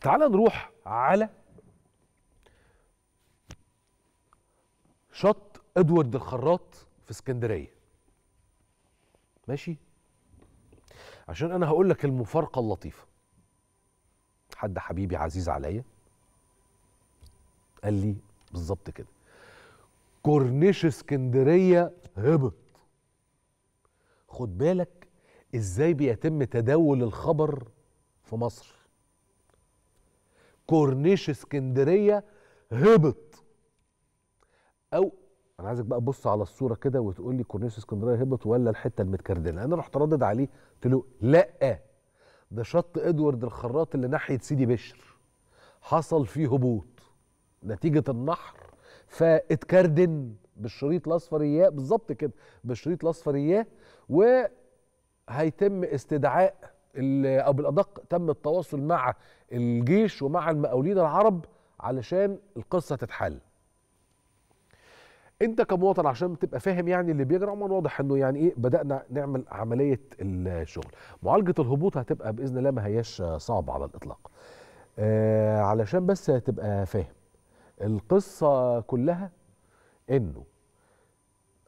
تعال نروح على شط ادوارد الخراط في اسكندريه ماشي عشان انا هقول لك المفارقه اللطيفه حد حبيبي عزيز عليا قال لي بالظبط كده كورنيش اسكندريه هبط خد بالك ازاي بيتم تداول الخبر في مصر كورنيش اسكندريه هبط او انا عايزك بقى تبص على الصوره كده وتقول لي كورنيش اسكندريه هبط ولا الحته المتكردله انا رحت ردد عليه قلت له لا ده شط ادوارد الخراط اللي ناحيه سيدي بشر حصل فيه هبوط نتيجه النحر فاتكردن بالشريط الاصفر اياه بالظبط كده بالشريط الاصفر اياه وهيتم استدعاء او بالادق تم التواصل مع الجيش ومع المقاولين العرب علشان القصه تتحل انت كمواطن عشان تبقى فاهم يعني اللي بيجرى عموما واضح انه يعني ايه بدانا نعمل عمليه الشغل معالجه الهبوط هتبقى باذن الله ما هياش صعبه على الاطلاق آه علشان بس تبقى فاهم القصه كلها انه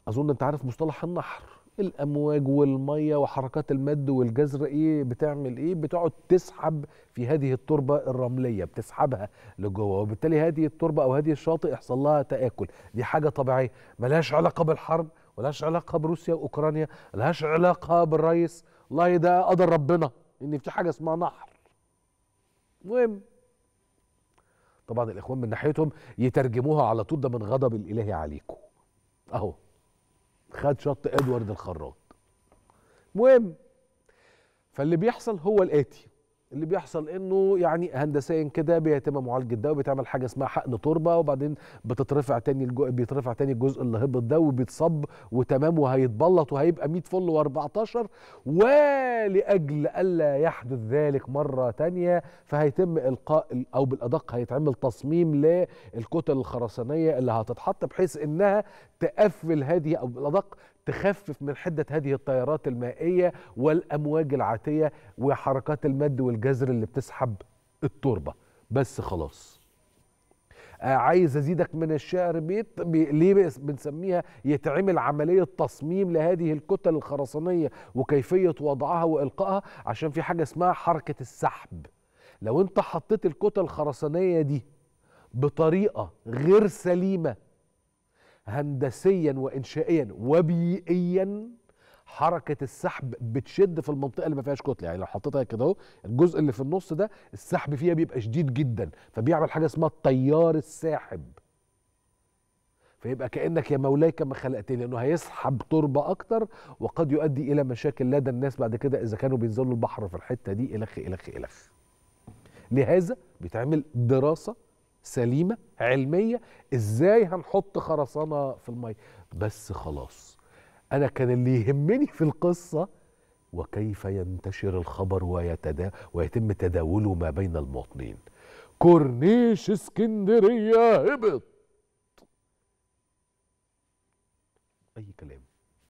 اظن انت عارف مصطلح النحر الامواج والميه وحركات المد والجزر ايه بتعمل ايه بتقعد تسحب في هذه التربه الرمليه بتسحبها لجوه وبالتالي هذه التربه او هذه الشاطئ يحصل لها تاكل دي حاجه طبيعيه ملهاش علاقه بالحرب ملهاش علاقه بروسيا واوكرانيا ملهاش علاقه بالريس والله ده قدر ربنا ان في حاجه اسمها نحر المهم طبعا الاخوان من ناحيتهم يترجموها على طول ده من غضب الالهي عليكم اهو خد شط ادوارد الخراط مهم فاللي بيحصل هو الاتي اللي بيحصل انه يعني هندسيا كده بيتم معالجه ده وبيتعمل حاجه اسمها حقن تربه وبعدين بتترفع تاني الجو... بيترفع تاني الجزء اللي هبط ده وبيتصب وتمام وهيتبلط وهيبقى 100 فل و14 ولاجل الا يحدث ذلك مره تانيه فهيتم القاء او بالادق هيتعمل تصميم للكتل الخرسانيه اللي هتتحط بحيث انها تقفل هذه او بالادق تخفف من حدة هذه التيارات المائية والأمواج العاتية وحركات المد والجزر اللي بتسحب التربة بس خلاص آه، عايز ازيدك من الشعر بيت بي ليه بنسميها يتعمل عمليه تصميم لهذه الكتل الخرسانيه وكيفيه وضعها والقائها عشان في حاجه اسمها حركه السحب لو انت حطيت الكتل الخرسانيه دي بطريقه غير سليمه هندسيا وانشائيا وبيئيا حركه السحب بتشد في المنطقه اللي ما فيهاش كتله يعني لو حطيتها كده اهو الجزء اللي في النص ده السحب فيها بيبقى شديد جدا فبيعمل حاجه اسمها التيار الساحب فيبقى كانك يا مولاي كما خلقتني لانه هيسحب تربه اكتر وقد يؤدي الى مشاكل لدى الناس بعد كده اذا كانوا بينزلوا البحر في الحته دي الخ الخ الخ لهذا بيتعمل دراسه سليمه علميه ازاي هنحط خرسانه في الميه بس خلاص انا كان اللي يهمني في القصه وكيف ينتشر الخبر ويتدا ويتم تداوله ما بين المواطنين كورنيش اسكندريه هبط